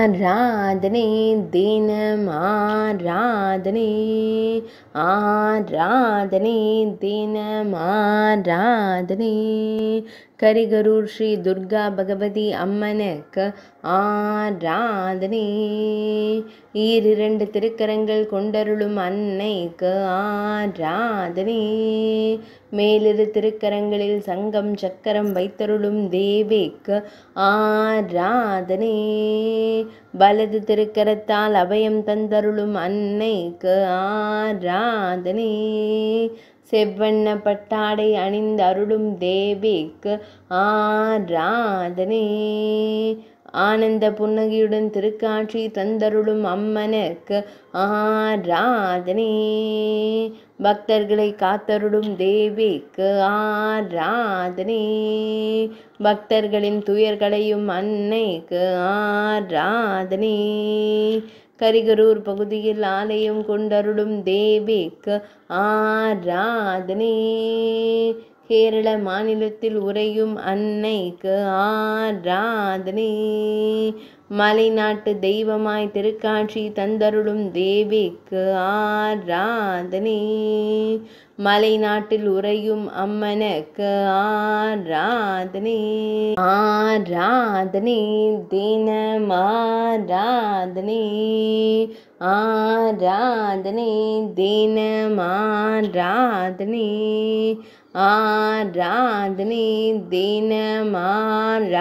ஆராதனை தினம் ஆராதனை ஆராதனை தினம் ஆராதனை கரிகரூர் ஸ்ரீ துர்கா பகவதி அம்மனுக்கு ஆராதனை இரண்டு திருக்கரங்கள் கொண்டருளும் அன்னைக்கு ஆராதனை மேலிரு திருக்கரங்களில் சங்கம் சக்கரம் வைத்தருளும் தேவிக்கு ஆராதனை வலது திருக்கரத்தால் அபயம் தந்தருளும் அன்னைக்கு ஆரா நாதனே செவ்வண்ண பட்டாடை அணிந்து அருளும் தேவிக்கு ஆராதனே ஆனந்த புன்னகையுடன் திருக்காட்சி தந்தருளும் அம்மனுக்கு ஆராதனே பக்தர்களை காத்தருளும் தேவிக்கு ஆராதனே பக்தர்களின் துயர்களையும் அன்னைக்கு ஆராதனே கரிகரூர் பகுதியில் ஆலயம் கொண்டருளும் தேவிக்கு ஆராதனே கேரள மாநிலத்தில் உறையும் அன்னைக்கு ஆராதனே மலைநாட்டு தெய்வமாய் திருக்காட்சி தந்தருளும் தேவிக்கு ஆராதனே மலைநாட்டில் உறையும் அம்மனுக்கு ஆராதனே ஆராதனே தினம் ஆராதனே ஆராதனே தினம் ஆராதனே ஆராதனே தினம் ஆராதனே